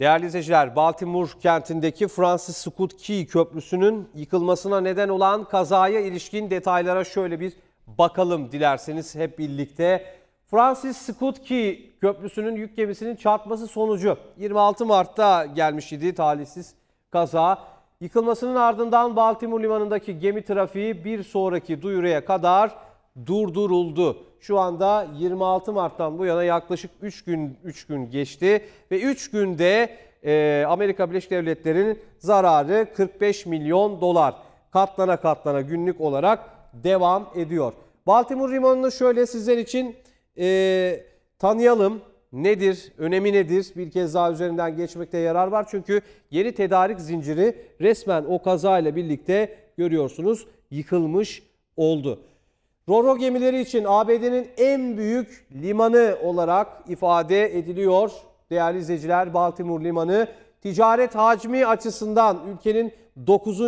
Değerli izleyiciler, Baltimore kentindeki Francis Scott Key Köprüsü'nün yıkılmasına neden olan kazaya ilişkin detaylara şöyle bir bakalım dilerseniz hep birlikte. Francis Scott Key Köprüsü'nün yük gemisinin çarpması sonucu 26 Mart'ta gelmiş idi talihsiz kaza. Yıkılmasının ardından Baltimore limanındaki gemi trafiği bir sonraki duyuruya kadar durduruldu. Şu anda 26 Mart'tan bu yana yaklaşık 3 gün 3 gün geçti ve 3 günde e, Amerika Birleşik Devletleri'nin zararı 45 milyon dolar katlana katlana günlük olarak devam ediyor. Baltimore limanını şöyle sizler için e, tanıyalım. Nedir, önemi nedir? Bir kez daha üzerinden geçmekte yarar var. Çünkü yeni tedarik zinciri resmen o kazayla birlikte görüyorsunuz yıkılmış oldu. Roro gemileri için ABD'nin en büyük limanı olarak ifade ediliyor. Değerli izleyiciler Baltimore Limanı ticaret hacmi açısından ülkenin 9.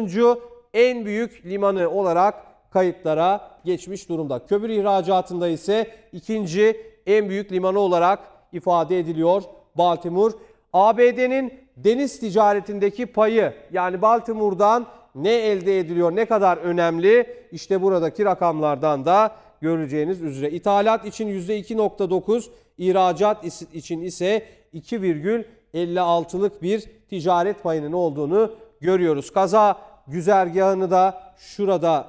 en büyük limanı olarak kayıtlara geçmiş durumda. Kömür ihracatında ise ikinci en büyük limanı olarak ifade ediliyor Baltimore. ABD'nin deniz ticaretindeki payı yani Baltimore'dan ne elde ediliyor, ne kadar önemli? İşte buradaki rakamlardan da göreceğiniz üzere. İthalat için %2.9, ihracat için ise 2,56'lık bir ticaret payının olduğunu görüyoruz. Kaza güzergahını da şurada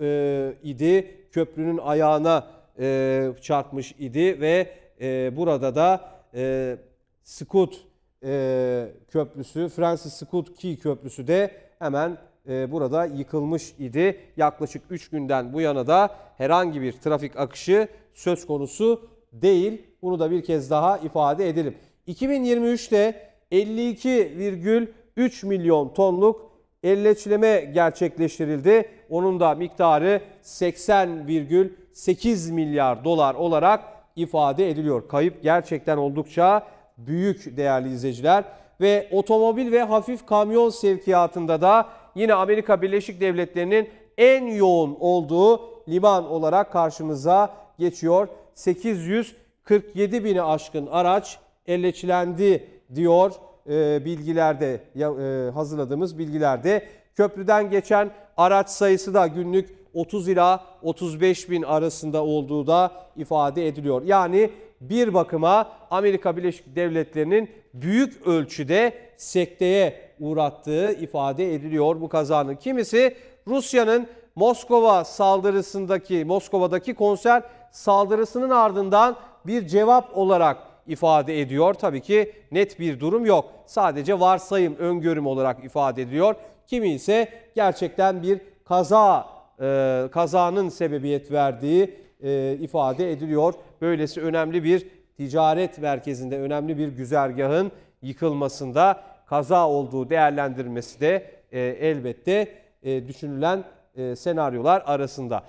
e, idi. Köprünün ayağına e, çarpmış idi ve e, burada da e, Skut e, Köprüsü, Francis Scott Key Köprüsü de hemen e, burada yıkılmış idi. Yaklaşık 3 günden bu yana da herhangi bir trafik akışı söz konusu değil. Bunu da bir kez daha ifade edelim. 2023'te 52,3 milyon tonluk elleçleme gerçekleştirildi. Onun da miktarı 80,8 milyar dolar olarak ifade ediliyor. Kayıp gerçekten oldukça büyük değerli izleyiciler ve otomobil ve hafif kamyon sevkiyatında da yine Amerika Birleşik Devletleri'nin en yoğun olduğu liman olarak karşımıza geçiyor. 847 bini aşkın araç elleçlendi diyor e, bilgilerde e, hazırladığımız bilgilerde. Köprüden geçen araç sayısı da günlük 30 ila 35 bin arasında olduğu da ifade ediliyor. Yani bir bakıma Amerika Birleşik Devletleri'nin büyük ölçüde sekteye uğrattığı ifade ediliyor bu kazanın. Kimisi Rusya'nın Moskova saldırısındaki Moskova'daki konser saldırısının ardından bir cevap olarak ifade ediyor. Tabii ki net bir durum yok. Sadece varsayım, öngörüm olarak ifade ediliyor. Kimi ise gerçekten bir kaza, e, kazanın sebebiyet verdiği e, ifade ediliyor. Böylesi önemli bir ticaret merkezinde, önemli bir güzergahın yıkılmasında kaza olduğu değerlendirmesi de e, elbette e, düşünülen e, senaryolar arasında.